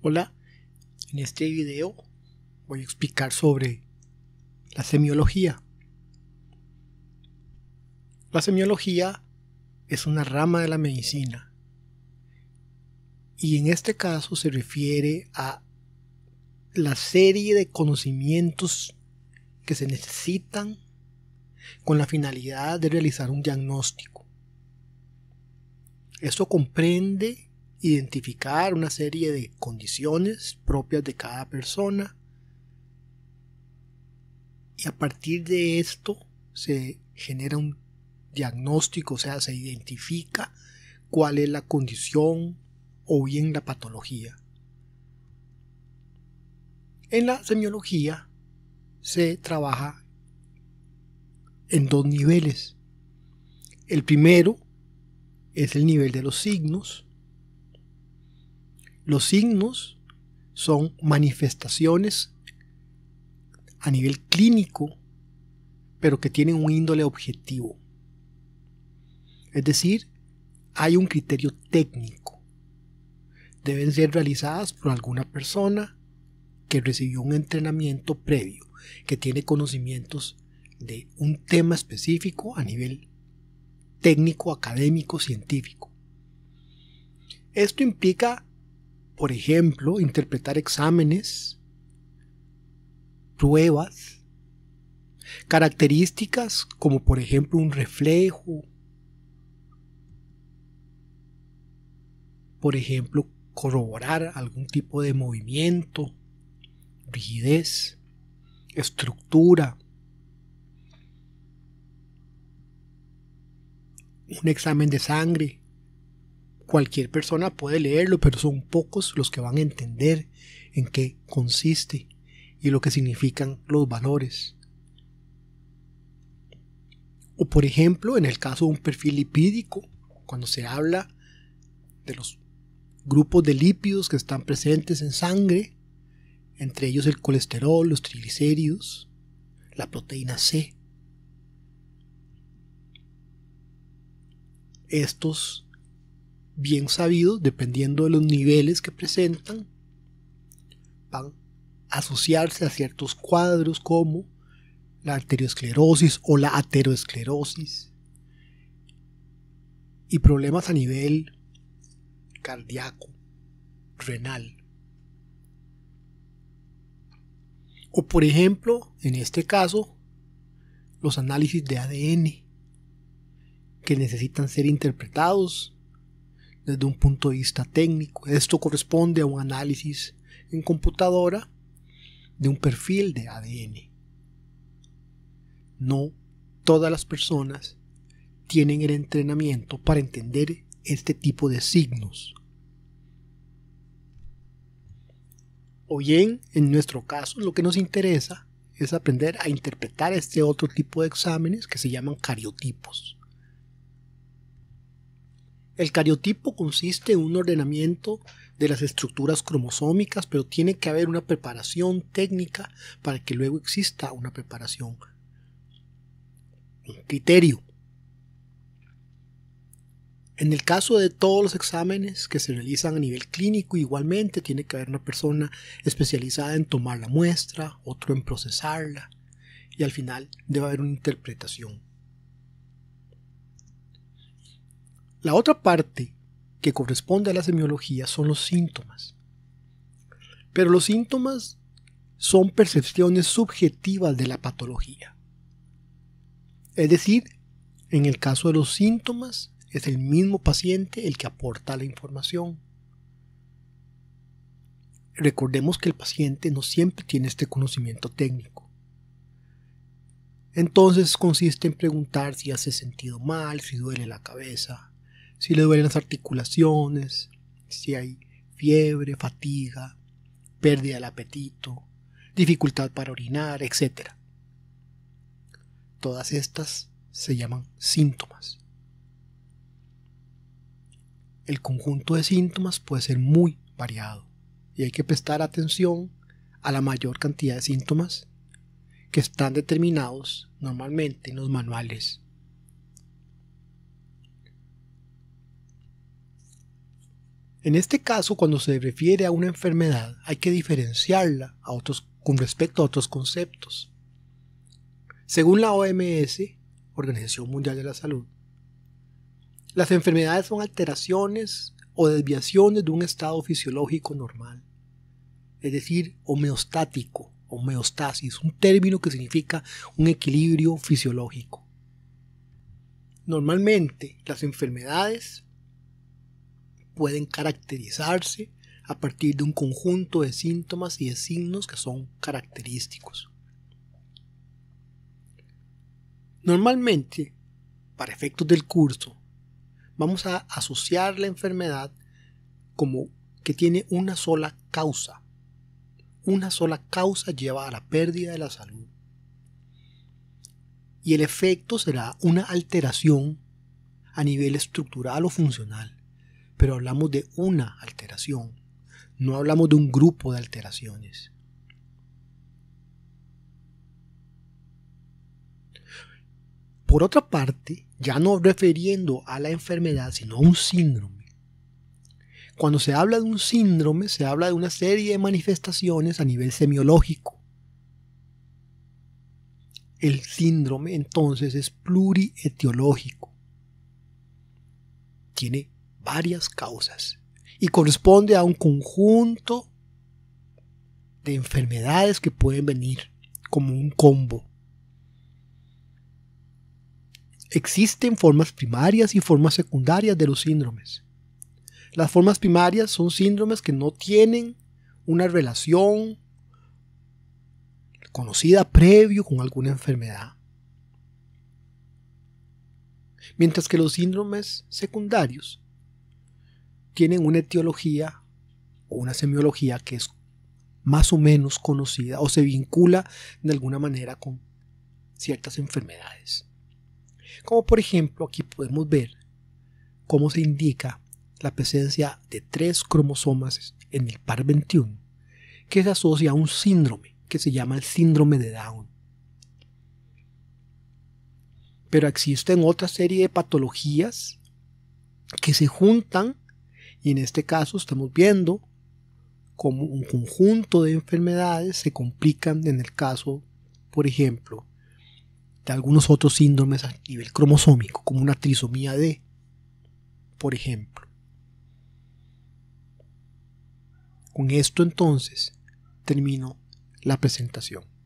Hola, en este video voy a explicar sobre la semiología. La semiología es una rama de la medicina y en este caso se refiere a la serie de conocimientos que se necesitan con la finalidad de realizar un diagnóstico. Esto comprende identificar una serie de condiciones propias de cada persona y a partir de esto se genera un diagnóstico, o sea, se identifica cuál es la condición o bien la patología. En la semiología se trabaja en dos niveles. El primero es el nivel de los signos los signos son manifestaciones a nivel clínico, pero que tienen un índole objetivo. Es decir, hay un criterio técnico. Deben ser realizadas por alguna persona que recibió un entrenamiento previo, que tiene conocimientos de un tema específico a nivel técnico, académico, científico. Esto implica por ejemplo, interpretar exámenes, pruebas, características como por ejemplo un reflejo, por ejemplo, corroborar algún tipo de movimiento, rigidez, estructura. Un examen de sangre, cualquier persona puede leerlo, pero son pocos los que van a entender en qué consiste y lo que significan los valores. O por ejemplo, en el caso de un perfil lipídico, cuando se habla de los grupos de lípidos que están presentes en sangre, entre ellos el colesterol, los triglicéridos, la proteína C. Estos bien sabido, dependiendo de los niveles que presentan, van a asociarse a ciertos cuadros como la arteriosclerosis o la ateroesclerosis y problemas a nivel cardíaco, renal. O por ejemplo, en este caso, los análisis de ADN que necesitan ser interpretados desde un punto de vista técnico. Esto corresponde a un análisis en computadora de un perfil de ADN. No todas las personas tienen el entrenamiento para entender este tipo de signos. O bien, en nuestro caso, lo que nos interesa es aprender a interpretar este otro tipo de exámenes que se llaman cariotipos. El cariotipo consiste en un ordenamiento de las estructuras cromosómicas, pero tiene que haber una preparación técnica para que luego exista una preparación, un criterio. En el caso de todos los exámenes que se realizan a nivel clínico, igualmente tiene que haber una persona especializada en tomar la muestra, otro en procesarla y al final debe haber una interpretación. La otra parte que corresponde a la semiología son los síntomas. Pero los síntomas son percepciones subjetivas de la patología. Es decir, en el caso de los síntomas, es el mismo paciente el que aporta la información. Recordemos que el paciente no siempre tiene este conocimiento técnico. Entonces consiste en preguntar si hace sentido mal, si duele la cabeza, si le duelen las articulaciones, si hay fiebre, fatiga, pérdida del apetito, dificultad para orinar, etc. Todas estas se llaman síntomas. El conjunto de síntomas puede ser muy variado y hay que prestar atención a la mayor cantidad de síntomas que están determinados normalmente en los manuales En este caso, cuando se refiere a una enfermedad, hay que diferenciarla a otros, con respecto a otros conceptos. Según la OMS, Organización Mundial de la Salud, las enfermedades son alteraciones o desviaciones de un estado fisiológico normal, es decir, homeostático, homeostasis, un término que significa un equilibrio fisiológico. Normalmente, las enfermedades pueden caracterizarse a partir de un conjunto de síntomas y de signos que son característicos. Normalmente, para efectos del curso, vamos a asociar la enfermedad como que tiene una sola causa. Una sola causa lleva a la pérdida de la salud. Y el efecto será una alteración a nivel estructural o funcional pero hablamos de una alteración, no hablamos de un grupo de alteraciones. Por otra parte, ya no refiriendo a la enfermedad, sino a un síndrome. Cuando se habla de un síndrome, se habla de una serie de manifestaciones a nivel semiológico. El síndrome entonces es plurietiológico. Tiene varias causas y corresponde a un conjunto de enfermedades que pueden venir como un combo. Existen formas primarias y formas secundarias de los síndromes. Las formas primarias son síndromes que no tienen una relación conocida previo con alguna enfermedad. Mientras que los síndromes secundarios tienen una etiología o una semiología que es más o menos conocida o se vincula de alguna manera con ciertas enfermedades. Como por ejemplo aquí podemos ver cómo se indica la presencia de tres cromosomas en el par 21 que se asocia a un síndrome que se llama el síndrome de Down. Pero existen otra serie de patologías que se juntan y en este caso estamos viendo cómo un conjunto de enfermedades se complican en el caso, por ejemplo, de algunos otros síndromes a nivel cromosómico, como una trisomía D, por ejemplo. Con esto entonces termino la presentación.